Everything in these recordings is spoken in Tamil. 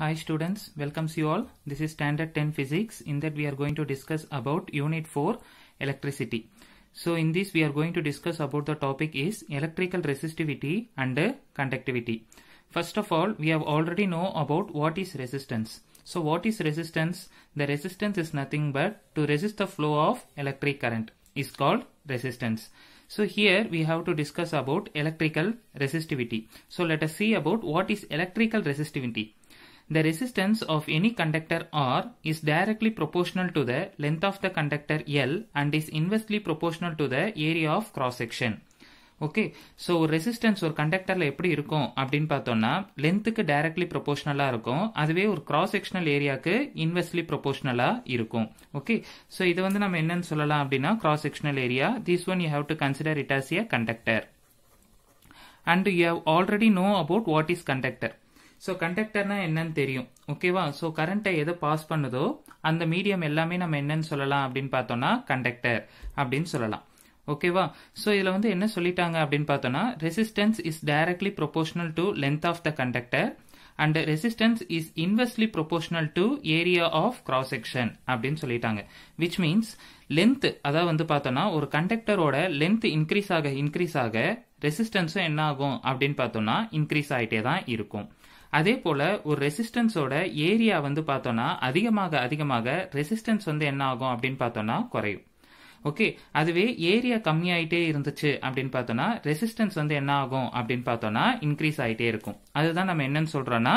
Hi students, to you all. This is standard 10 physics in that we are going to discuss about unit 4 electricity. So in this we are going to discuss about the topic is electrical resistivity and conductivity. First of all, we have already know about what is resistance. So what is resistance? The resistance is nothing but to resist the flow of electric current is called resistance. So here we have to discuss about electrical resistivity. So let us see about what is electrical resistivity. The resistance of any conductor R is directly proportional to the length of the conductor L and is inversely proportional to the area of cross section. Okay, so resistance or conductor la irukon abdin pathona length ku directly proportional la irukon aduve or cross sectional area ku inversely proportional la irukon okay so idu vandha nam enna solalam abdina cross sectional area this one you have to consider it as a conductor and you have already know about what is conductor so கண்டக்டர்னா என்னன்னு தெரியும் ஓகேவா ஸோ கரண்ட்டை எதை பாஸ் பண்ணுதோ அந்த மீடியம் எல்லாமே நம்ம என்னன்னு சொல்லலாம் அப்படின்னு பார்த்தோம்னா கண்டக்டர் அப்படின்னு சொல்லலாம் ஓகேவா ஸோ இதில் வந்து என்ன சொல்லிட்டாங்க அப்படின்னு பார்த்தோம்னா resistance is directly proportional to length of the conductor and resistance is inversely proportional to area of cross section அப்படின்னு சொல்லிட்டாங்க விச் மீன்ஸ் லென்த் அதாவது வந்து பார்த்தோம்னா ஒரு கண்டக்டரோட லென்த் இன்க்ரீஸ் ஆக இன்க்ரீஸ் ஆக ரெசிஸ்டன்ஸும் என்ன ஆகும் அப்படின்னு பார்த்தோம்னா இன்க்ரீஸ் ஆகிட்டே தான் இருக்கும் அதே போல் ஒரு ரெசிஸ்டன்ஸோட ஏரியா வந்து பார்த்தோன்னா அதிகமாக அதிகமாக ரெசிஸ்டன்ஸ் வந்து என்ன ஆகும் அப்படின்னு பார்த்தோன்னா குறையும் ஓகே அதுவே ஏரியா கம்மியாயிட்டே இருந்துச்சு அப்படின்னு பார்த்தோன்னா ரெசிஸ்டன்ஸ் வந்து என்ன ஆகும் அப்படின்னு பார்த்தோன்னா இன்க்ரீஸ் ஆகிட்டே இருக்கும் அதுதான் நம்ம என்னன்னு சொல்றோம்னா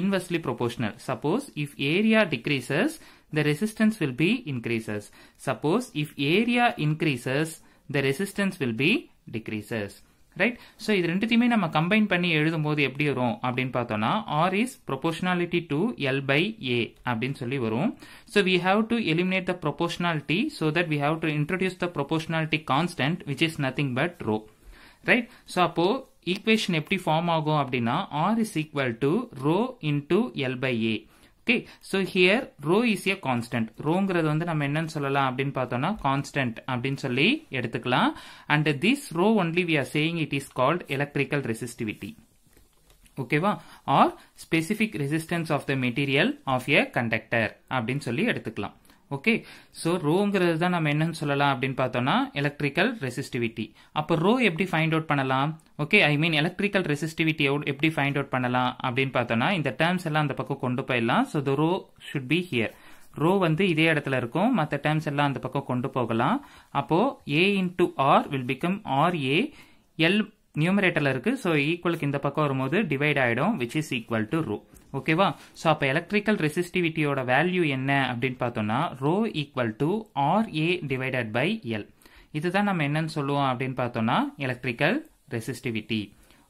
inversely proportional suppose if area decreases the resistance will be increases suppose if area increases the resistance will be decreases right so id rendu thiyume nama combine panni எழுதும்போது எப்படி varum appdin paathona r is proportionality to l by a appdin solli varum so we have to eliminate the proportionality so that we have to introduce the proportionality constant which is nothing but rho right so appo equation எப்படி form aagum அப்படின்னா r is equal to rho into l by a okay so here rho is a constant ரோங்கிறது வந்து நம்ம என்னன்னு சொல்லலாம் அப்படின்னு பார்த்தோம்னா கான்ஸ்டன்ட் அப்படின்னு சொல்லி எடுத்துக்கலாம் and this rho only we are saying it is called electrical resistivity ஓகேவா or specific resistance of the material of a conductor அப்படின்னு சொல்லி எடுத்துக்கலாம் ஓகே ஸோ ரோங்கிறது தான் நம்ம என்னன்னு சொல்லலாம் அப்படின்னு பார்த்தோம்னா எலக்ட்ரிக்கல் ரெசிஸ்டிவிட்டி அப்போ ரோ எப்படி ஃபைண்ட் அவுட் பண்ணலாம் okay I mean electrical out எப்படி ஃபைண்ட் அவுட் பண்ணலாம் அப்படின்னு பார்த்தோம்னா இந்த டேர்ம்ஸ் எல்லாம் அந்த பக்கம் கொண்டு போயிடலாம் so the rho should be here rho வந்து இதே இடத்துல இருக்கும் மற்ற டேர்ம்ஸ் எல்லாம் அந்த பக்கம் கொண்டு போகலாம் அப்போ A into R will become R A L நியூமரேட்டர்ல இருக்கு ஸோ ஈக்குவலுக்கு இந்த பக்கம் வரும்போது டிவைட் ஆயிடும் which is equal to rho ஓகேவா ஸோ அப்போ எலக்ட்ரிக்கல் ரெசிஸ்டிவிட்டியோட வேல்யூ என்ன அப்படின்னு பார்த்தோம்னா rho equal to R A divided by L இதுதான் நம்ம என்னன்னு சொல்லுவோம் அப்படின்னு பார்த்தோம்னா எலக்ட்ரிக்கல் ரெசிஸ்டிவிட்டி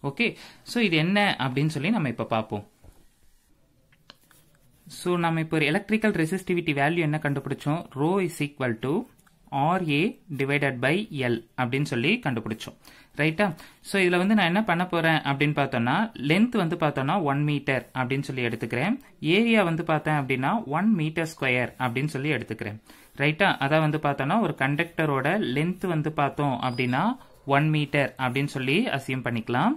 ஓகே ஸோ இது என்ன அப்படின்னு சொல்லி நம்ம இப்போ பார்ப்போம் ஸோ நம்ம இப்போ ஒரு எலக்ட்ரிக்கல் ரெசிஸ்டிவிட்டி வேல்யூ என்ன கண்டுபிடிச்சோம் rho is equal to R A divided by L அப்படின்னு சொல்லி கண்டுபிடிச்சோம் ரைட்டா ஸோ இதில் வந்து நான் என்ன பண்ண போகிறேன் அப்படின்னு பார்த்தோம்னா லென்த் வந்து பார்த்தோம்னா ஒன் மீட்டர் அப்படின்னு சொல்லி எடுத்துக்கிறேன் ஏரியா வந்து பார்த்தேன் அப்படின்னா ஒன் மீட்டர் ஸ்கொயர் அப்படின்னு சொல்லி எடுத்துக்கிறேன் ரைட்டா அதான் வந்து பார்த்தோம்னா ஒரு கண்டக்டரோட லென்த் வந்து பார்த்தோம் அப்படின்னா ஒன் மீட்டர் அப்படின்னு சொல்லி அசியம் பண்ணிக்கலாம்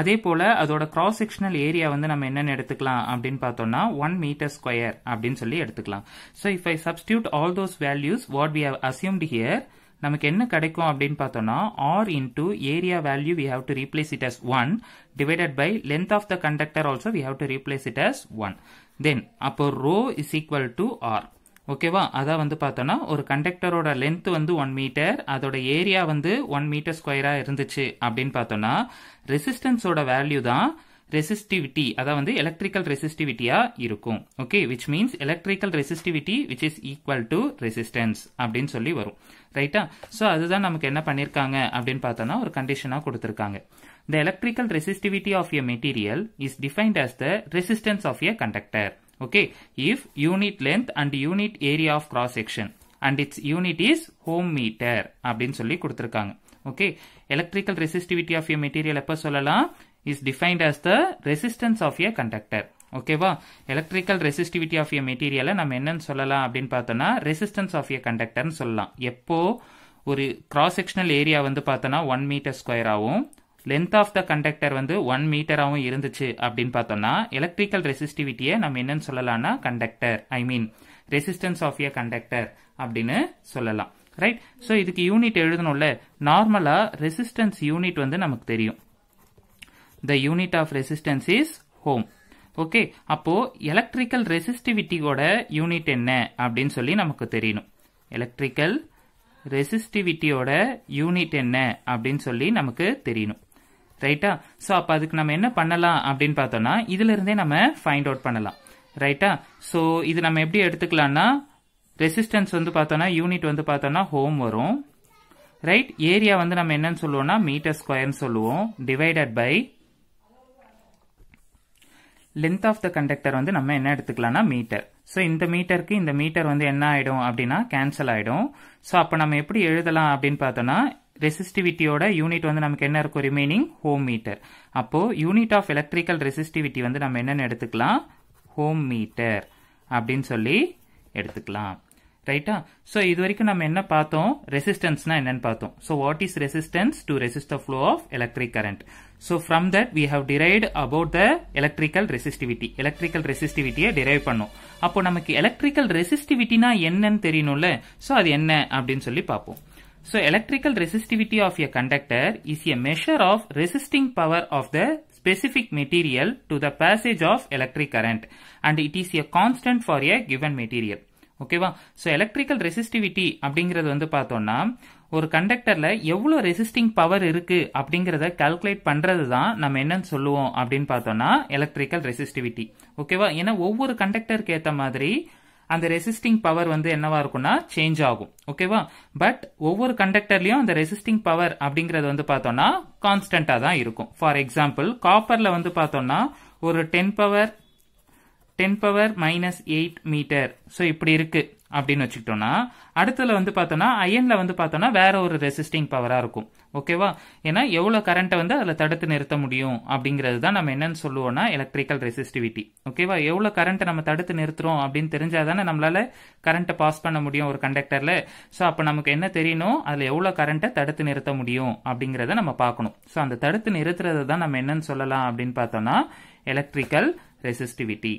அதே போல் அதோட கிராஸ் செக்ஷனல் ஏரியா வந்து நம்ம என்னென்ன எடுத்துக்கலாம் அப்படின்னு பார்த்தோம்னா ஒன் மீட்டர் ஸ்கொயர் அப்படின்னு சொல்லி எடுத்துக்கலாம் so if I substitute all those values what we have assumed here நமக்கு என்ன கிடைக்கும் அப்படின்னு பார்த்தோம்னா R into area value we have to replace it as one divided by length of the conductor also we have to replace it as one then அப்போ rho is equal to R ஓகேவா அதான் வந்து பார்த்தோன்னா ஒரு கண்டக்டரோட லென்த் வந்து ஒன் மீட்டர் அதோட ஏரியா வந்து ஒன் மீட்டர் ஸ்கொயராக இருந்துச்சு அப்படின்னு பார்த்தோன்னா ரெசிஸ்டன்ஸோட வேல்யூ தான் ரெசிஸ்டிவிட்டி அதாவது வந்து எலக்ட்ரிக்கல் ரெசிஸ்டிவிட்டியாக இருக்கும் okay which means electrical resistivity which is equal to resistance அப்படின்னு சொல்லி வரும் ரைட்டா ஸோ அதுதான் நமக்கு என்ன பண்ணியிருக்காங்க அப்படின்னு பார்த்தோன்னா ஒரு கண்டிஷனாக கொடுத்துருக்காங்க the electrical resistivity of a material is defined as the resistance of a conductor okay if unit length and unit area of cross section and its unit is home meter அப்படின்னு சொல்லி கொடுத்துருக்காங்க okay electrical resistivity of a material எப்போ சொல்லலாம் is defined the the resistance of conductor okay ஓகேவா electrical ரெசிஸ்டிவிட்டி ஆஃப் a மெட்டீரியலை நம்ம என்ன சொல்லலாம் அப்படின்னு பார்த்தனா ரெசிஸ்டன்ஸ் ஆஃப் a conductor சொல்லலாம் எப்போ ஒரு cross செக்ஷனல் ஏரியா வந்து பார்த்தோன்னா ஒன் மீட்டர் ஸ்கொயர் ஆகும் லென்த் ஆஃப் த கண்டக்டர் வந்து ஒன் மீட்டராகவும் இருந்துச்சு அப்படின்னு பார்த்தோம்னா எலக்ட்ரிக்கல் ரெசிஸ்டிவிட்டியை நம்ம என்னன்னு சொல்லலாம்னா conductor I mean resistance of a conductor அப்படின்னு சொல்லலாம் ரைட் ஸோ இதுக்கு யூனிட் எழுதணும்ல நார்மலாக ரெசிஸ்டன்ஸ் யூனிட் வந்து நமக்கு தெரியும் the unit of resistance is ohm okay அப்போ எலக்ட்ரிக்கல் ரெசிஸ்டிவிட்டியோட யூனிட் என்ன அப்படின்னு சொல்லி நமக்கு தெரியணும் எலக்ட்ரிக்கல் ரெசிஸ்டிவிட்டியோட யூனிட் என்ன அப்படின்னு சொல்லி நமக்கு தெரியணும் ரைட்டா ஸோ அப்போ அதுக்கு நம்ம என்ன பண்ணலாம் அப்படின்னு பார்த்தோம்னா இதுலேருந்தே நம்ம ஃபைண்ட் அவுட் பண்ணலாம் ரைட்டா ஸோ இது நம்ம எப்படி எடுத்துக்கலாம்னா ரெசிஸ்டன்ஸ் வந்து பார்த்தோம்னா யூனிட் வந்து பார்த்தோம்னா ஹோம் வரும் ரைட் ஏரியா வந்து நம்ம என்னன்னு சொல்லுவோம்னா மீட்டர் ஸ்கொயர்னு சொல்லுவோம் divided by length of the conductor வந்து நம்ம என்ன எடுத்துக்கலாம்னா மீட்டர் ஸோ இந்த மீட்டருக்கு இந்த மீட்டர் வந்து என்ன ஆகிடும் அப்படின்னா கேன்சல் ஆகிடும் ஸோ அப்போ நம்ம எப்படி எழுதலாம் அப்படின்னு பார்த்தோம்னா ரெசிஸ்டிவிட்டியோட யூனிட் வந்து நமக்கு என்ன இருக்கும் ரிமைனிங் ஹோம் மீட்டர் அப்போது யூனிட் ஆஃப் எலக்ட்ரிக்கல் ரெசிஸ்டிவிட்டி வந்து நம்ம என்னென்னு எடுத்துக்கலாம் ஹோம் மீட்டர் அப்படின்னு சொல்லி எடுத்துக்கலாம் ரைட்டா ஸோ இது வரைக்கும் நம்ம என்ன பார்த்தோம் ரெசிஸ்டன்ஸ்னா என்னன்னு பார்த்தோம் so what is resistance to resist flow of electric current so from that we have derived about the electrical resistivity electrical ரெசிஸ்டிவிட்டியை டிரைவ் பண்ணோம் அப்போ நமக்கு எலக்ட்ரிக்கல் ரெசிஸ்டிவிட்டினா என்னன்னு தெரியணும்ல ஸோ அது என்ன அப்படின்னு சொல்லி பார்ப்போம் So electrical resistivity of a conductor is a measure of resisting power of the specific material to the passage of electric current and it is a constant for a given material. ஓகேவா ஸோ எலக்ட்ரிக்கல் ரெசிஸ்டிவிட்டி அப்படிங்கிறது வந்து பார்த்தோம்னா ஒரு கண்டக்டரில் எவ்வளோ ரெசிஸ்டிங் பவர் இருக்குது அப்படிங்கிறத கால்குலேட் பண்ணுறது தான் நம்ம என்னன்னு சொல்லுவோம் அப்படின்னு பார்த்தோம்னா எலக்ட்ரிக்கல் ரெசிஸ்டிவிட்டி ஓகேவா ஏன்னா ஒவ்வொரு கண்டக்டருக்கு ஏற்ற மாதிரி அந்த ரெசிஸ்டிங் பவர் வந்து என்னவா இருக்கும்னா சேஞ்ச் ஆகும் ஓகேவா பட் ஒவ்வொரு கண்டக்டர்லயும் அந்த ரெசிஸ்டிங் பவர் அப்படிங்கறது வந்து பார்த்தோம்னா கான்ஸ்டன்டா தான் இருக்கும் ஃபார் எக்ஸாம்பிள் காப்பர்ல வந்து பார்த்தோம்னா ஒரு ten power ten power minus eight metre so இப்படி இருக்கு அப்படின்னு வச்சுக்கிட்டோம்னா அடுத்ததுல வந்து பார்த்தோன்னா அயனில் வந்து பார்த்தோன்னா வேற ஒரு ரெசிஸ்டிங் பவராக இருக்கும் ஓகேவா ஏன்னா எவ்வளோ கரண்ட்டை வந்து அதில் தடுத்து நிறுத்த முடியும் அப்படிங்கிறது தான் நம்ம என்னன்னு சொல்லுவோம்னா எலக்ட்ரிக்கல் ரெசிஸ்டிவிட்டி ஓகேவா எவ்வளோ கரண்ட்டை நம்ம தடுத்து நிறுத்துறோம் அப்படின்னு தெரிஞ்சால் தானே நம்மளால கரண்ட்டை பாஸ் பண்ண முடியும் ஒரு கண்டக்டர்ல ஸோ அப்போ நமக்கு என்ன தெரியணும் அதில் எவ்வளோ கரண்ட்டை தடுத்து நிறுத்த முடியும் அப்படிங்கிறத நம்ம பார்க்கணும் ஸோ அந்த தடுத்து நிறுத்துறது தான் நம்ம என்னன்னு சொல்லலாம் அப்படின்னு பார்த்தோம்னா எலக்ட்ரிக்கல் ரெசிஸ்டிவிட்டி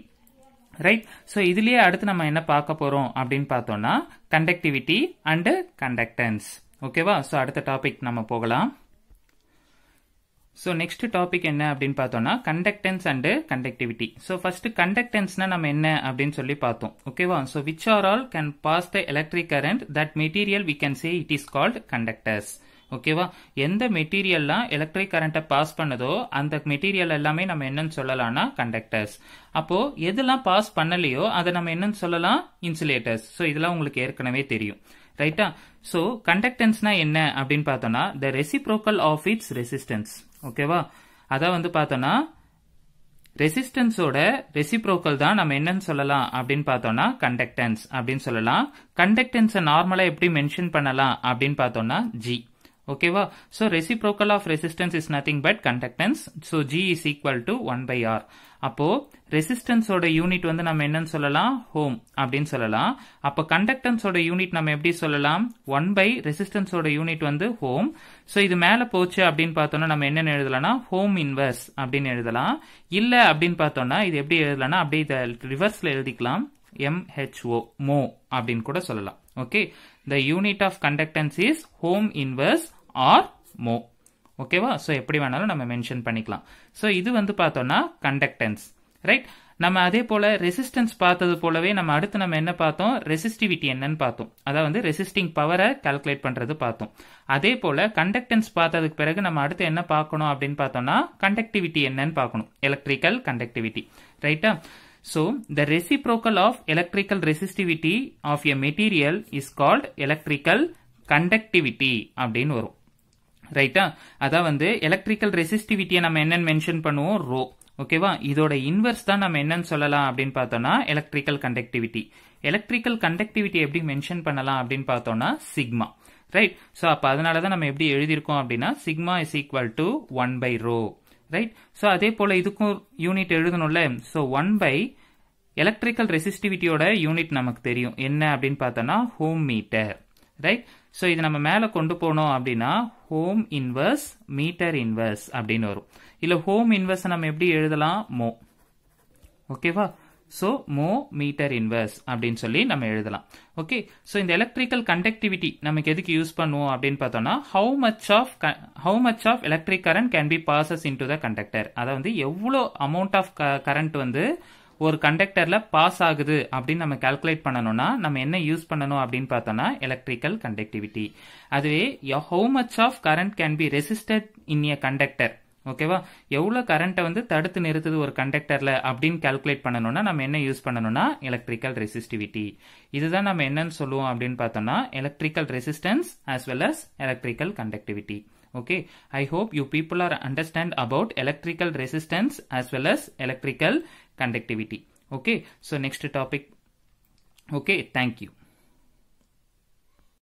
ரைட் ஸோ இதுலேயே அடுத்து நம்ம என்ன பார்க்க போகிறோம் அப்படின்னு பார்த்தோம்னா கண்டக்டிவிட்டி அண்டு கண்டக்டன்ஸ் ஓகேவா ஸோ அடுத்த டாபிக் நம்ம போகலாம் ஸோ நெக்ஸ்ட் டாபிக் என்ன அப்படின்னு பார்த்தோம்னா conductance and conductivity so first கண்டக்டன்ஸ்னா நம்ம என்ன அப்படின்னு சொல்லி பார்த்தோம் ஓகேவா so which are all can pass the electric current that material we can say it is called conductors ஓகேவா எந்த மெட்டீரியல்லாம் எலக்ட்ரிக் கரண்ட்டை பாஸ் பண்ணதோ அந்த மெட்டீரியல் எல்லாமே நம்ம என்னன்னு சொல்லலாம்னா கண்டக்டர்ஸ் அப்போ எதெல்லாம் பாஸ் பண்ணலையோ அதை நம்ம என்னன்னு சொல்லலாம் இன்சுலேட்டர்ஸ் ஸோ இதெல்லாம் உங்களுக்கு ஏற்கனவே தெரியும் ரைட்டா ஸோ கண்டக்டன்ஸ்னா என்ன அப்படின்னு பார்த்தோம்னா the reciprocal of its resistance ஓகேவா அதான் வந்து பார்த்தோம்னா ரெசிஸ்டன்ஸோட ரெசிப்ரோக்கல் தான் நம்ம என்னன்னு சொல்லலாம் அப்படின்னு பார்த்தோம்னா கண்டக்டன்ஸ் அப்படின்னு சொல்லலாம் கண்டக்டன்ஸை நார்மலாக எப்படி மென்ஷன் பண்ணலாம் அப்படின்னு பார்த்தோம்னா ஜி ஓகேவா so reciprocal of resistance is nothing but conductance so G is equal to one by R அப்போ ரெசிஸ்டன்ஸோட யூனிட் வந்து நம்ம என்னன்னு சொல்லலாம் ஹோம் அப்படின்னு சொல்லலாம் அப்போ கண்டக்டன்ஸோட யூனிட் நம்ம எப்படி சொல்லலாம் ஒன் பை ரெசிஸ்டன்ஸோட யூனிட் வந்து ஹோம் ஸோ இது மேலே போச்சு அப்படின்னு பார்த்தோம்னா நம்ம என்னென்னு எழுதலாம்னா ஹோம் இன்வர்ஸ் அப்படின்னு எழுதலாம் இல்லை அப்படின்னு பார்த்தோம்னா இது எப்படி எழுதலாம்னா அப்படியே இதை ரிவர்ஸில் எழுதிக்கலாம் எம்ஹெச்ஓ மோ அப்படின்னு கூட சொல்லலாம் okay the unit of conductance is ohm inverse or mho ஓகேவா ஸோ எப்படி வேணாலும் நம்ம மென்ஷன் பண்ணிக்கலாம் ஸோ இது வந்து பார்த்தோம்னா கண்டக்டன்ஸ் ரைட் நம்ம அதே போல ரெசிஸ்டன்ஸ் பார்த்தது போலவே நம்ம அடுத்து நம்ம என்ன பார்த்தோம் ரெசிஸ்டிவிட்டி என்னன்னு பார்த்தோம் அதாவது வந்து ரெசிஸ்டிங் பவரை கால்குலேட் பண்றது பார்த்தோம் அதே போல கண்டக்டன்ஸ் பார்த்ததுக்கு பிறகு நம்ம அடுத்து என்ன பார்க்கணும் அப்படின்னு பார்த்தோம்னா கண்டக்டிவிட்டி என்னன்னு பார்க்கணும் எலக்ட்ரிக்கல் கண்டக்டிவிட்டி ரைட்டா so the reciprocal of electrical resistivity of a material is called electrical conductivity அப்படின்னு வரும் ரைட்டா அதான் வந்து எலக்ட்ரிக்கல் ரெசிஸ்டிவிட்டியை நம்ம என்னன்னு மென்ஷன் பண்ணுவோம் ரோ ஓகேவா இதோட இன்வெர்ஸ் தான் நம்ம என்னன்னு சொல்லலாம் அப்படின்னு பார்த்தோம்னா எலக்ட்ரிக்கல் கண்டக்டிவிட்டி எலக்ட்ரிக்கல் கண்டக்டிவிட்டி எப்படி மென்ஷன் பண்ணலாம் அப்படின்னு பார்த்தோம்னா சிக்மா ரைட் ஸோ அப்போ அதனால தான் நம்ம எப்படி எழுதியிருக்கோம் அப்படின்னா sigma is equal to one by rho right so அதே போல் இதுக்கும் யூனிட் எழுதணும்ல ஸோ ஒன் பை எலக்ட்ரிக்கல் ரெசிஸ்டிவிட்டியோட யூனிட் நமக்கு தெரியும் என்ன அப்படின்னு பார்த்தோம்னா ஹோம் மீட்டர் ரைட் ஸோ இது நம்ம மேலே கொண்டு போனோம் அப்படின்னா ஹோம் இன்வர்ஸ் மீட்டர் இன்வர்ஸ் அப்படின்னு வரும் இல்லை ஹோம் இன்வர்ஸ் நம்ம எப்படி எழுதலாம் மோ ஓகேவா ஸோ மோ மீட்டர் இன்வர்ஸ் அப்படின்னு சொல்லி நம்ம எழுதலாம் ஓகே ஸோ இந்த எலக்ட்ரிக்கல் கண்டக்டிவிட்டி நமக்கு எதுக்கு யூஸ் பண்ணுவோம் அப்படின்னு பார்த்தோம்னா how much of how much of electric current can be passes into the conductor அதை வந்து எவ்வளோ அமௌண்ட் ஆஃப் கரண்ட் வந்து ஒரு கண்டக்டர்ல பாஸ் ஆகுது அப்படின்னு நம்ம கால்குலேட் பண்ணணும்னா நம்ம என்ன யூஸ் பண்ணணும் அப்படின்னு பார்த்தோம்னா எலக்ட்ரிக்கல் கண்டக்டிவிட்டி அதுவே how much of current can be resisted in a conductor ஓகேவா எவ்வளோ கரண்ட்டை வந்து தடுத்து நிறுத்துது ஒரு கண்டக்டர்ல அப்படின்னு கால்குலேட் பண்ணணும்னா நம்ம என்ன யூஸ் பண்ணணும்னா எலக்ட்ரிக்கல் ரெசிஸ்டிவிட்டி இதுதான் நம்ம என்னன்னு சொல்லுவோம் அப்படின்னு பார்த்தோம்னா electrical resistance as well as electrical conductivity okay I hope you people are understand about electrical resistance as well as electrical conductivity okay so next topic okay thank you